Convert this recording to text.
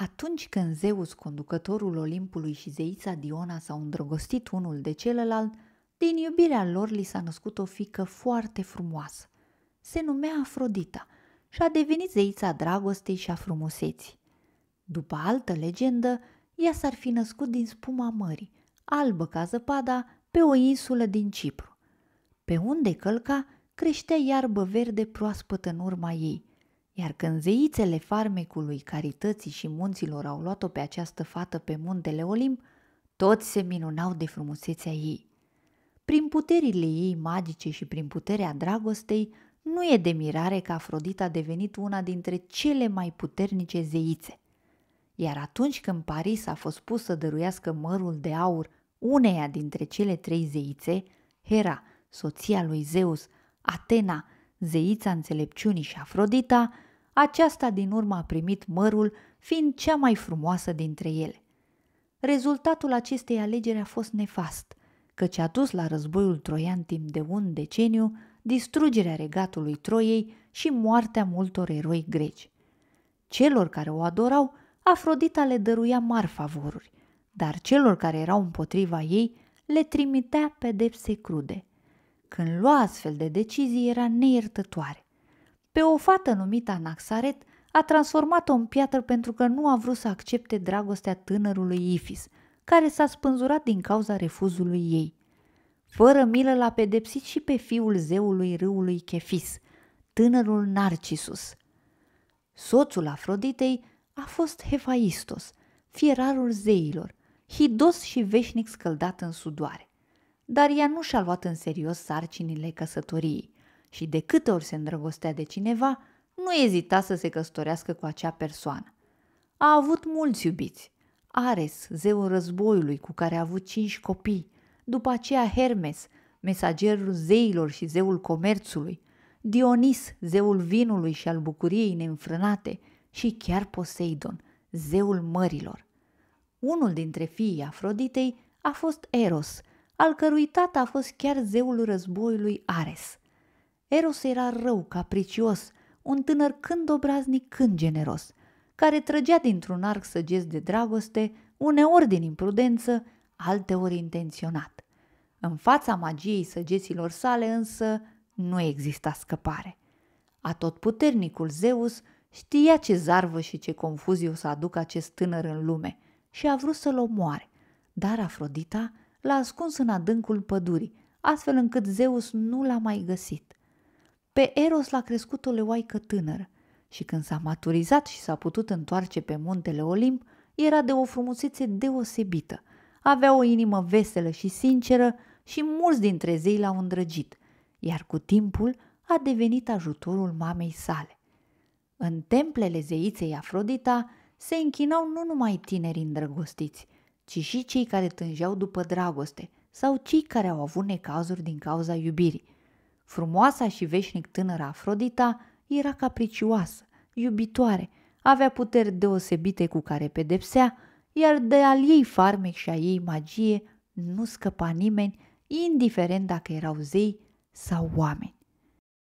Atunci când Zeus, conducătorul Olimpului și zeița Diona s-au îndrăgostit unul de celălalt, din iubirea lor li s-a născut o fică foarte frumoasă. Se numea Afrodita și a devenit zeița dragostei și a frumuseții. După altă legendă, ea s-ar fi născut din spuma mării, albă ca zăpada, pe o insulă din Cipru. Pe unde călca, creștea iarbă verde proaspătă în urma ei – iar când zeițele farmecului, carității și munților au luat-o pe această fată pe muntele Olim, toți se minunau de frumusețea ei. Prin puterile ei magice și prin puterea dragostei, nu e de mirare că Afrodita a devenit una dintre cele mai puternice zeițe. Iar atunci când Paris a fost pus să dăruiască mărul de aur uneia dintre cele trei zeițe, Hera, soția lui Zeus, Atena zeița înțelepciunii și Afrodita, aceasta din urmă a primit mărul fiind cea mai frumoasă dintre ele. Rezultatul acestei alegeri a fost nefast, căci a dus la războiul troian timp de un deceniu, distrugerea regatului Troiei și moartea multor eroi greci. Celor care o adorau, Afrodita le dăruia mari favoruri, dar celor care erau împotriva ei le trimitea pedepse crude – când lua astfel de decizii, era neiertătoare. Pe o fată numită Anaxaret a transformat-o în piatră pentru că nu a vrut să accepte dragostea tânărului Ifis, care s-a spânzurat din cauza refuzului ei. Fără milă l-a pedepsit și pe fiul zeului râului Chefis, tânărul Narcisus. Soțul Afroditei a fost Hefaistos, fierarul zeilor, hidos și veșnic scăldat în sudoare dar ea nu și-a luat în serios sarcinile căsătoriei și de câte ori se îndrăgostea de cineva, nu ezita să se căsătorească cu acea persoană. A avut mulți iubiți. Ares, zeul războiului cu care a avut cinci copii, după aceea Hermes, mesagerul zeilor și zeul comerțului, Dionis, zeul vinului și al bucuriei neînfrânate și chiar Poseidon, zeul mărilor. Unul dintre fiii Afroditei a fost Eros, al cărui tată a fost chiar zeul războiului Ares. Eros era rău, capricios, un tânăr când obraznic, când generos, care trăgea dintr-un arc săgeți de dragoste, uneori din imprudență, alteori intenționat. În fața magiei săgeților sale însă nu exista scăpare. Atotputernicul Zeus știa ce zarvă și ce confuzie o să aducă acest tânăr în lume și a vrut să-l omoare, dar Afrodita l-a ascuns în adâncul pădurii, astfel încât Zeus nu l-a mai găsit. Pe Eros l-a crescut o leoaică tânără și când s-a maturizat și s-a putut întoarce pe muntele Olimp, era de o frumusețe deosebită. Avea o inimă veselă și sinceră și mulți dintre zei l-au îndrăgit, iar cu timpul a devenit ajutorul mamei sale. În templele zeiței Afrodita se închinau nu numai tineri îndrăgostiți, ci și cei care tânjeau după dragoste sau cei care au avut necazuri din cauza iubirii. Frumoasa și veșnic tânăra Afrodita era capricioasă, iubitoare, avea puteri deosebite cu care pedepsea, iar de al ei farmec și a ei magie nu scăpa nimeni, indiferent dacă erau zei sau oameni.